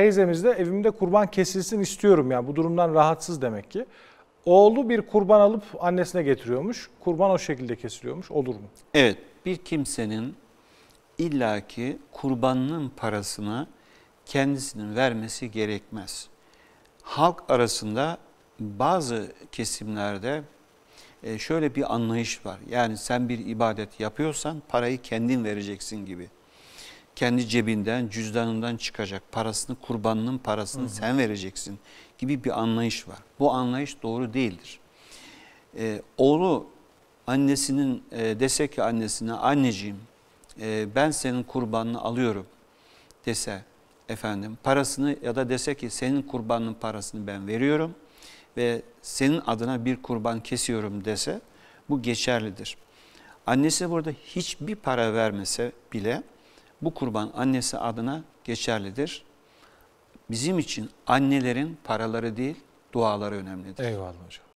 Teyzemiz de evimde kurban kesilsin istiyorum yani bu durumdan rahatsız demek ki. Oğlu bir kurban alıp annesine getiriyormuş. Kurban o şekilde kesiliyormuş. Olur mu? Evet. Bir kimsenin illaki kurbanının parasını kendisinin vermesi gerekmez. Halk arasında bazı kesimlerde e, şöyle bir anlayış var. Yani sen bir ibadet yapıyorsan parayı kendin vereceksin gibi kendi cebinden, cüzdanından çıkacak parasını, kurbanının parasını hı hı. sen vereceksin gibi bir anlayış var. Bu anlayış doğru değildir. Ee, oğlu annesinin e, dese ki annesine anneciğim e, ben senin kurbanını alıyorum dese efendim parasını ya da dese ki senin kurbanının parasını ben veriyorum ve senin adına bir kurban kesiyorum dese bu geçerlidir. Annesi burada hiçbir para vermese bile bu kurban annesi adına geçerlidir. Bizim için annelerin paraları değil duaları önemlidir. Eyvallah hocam.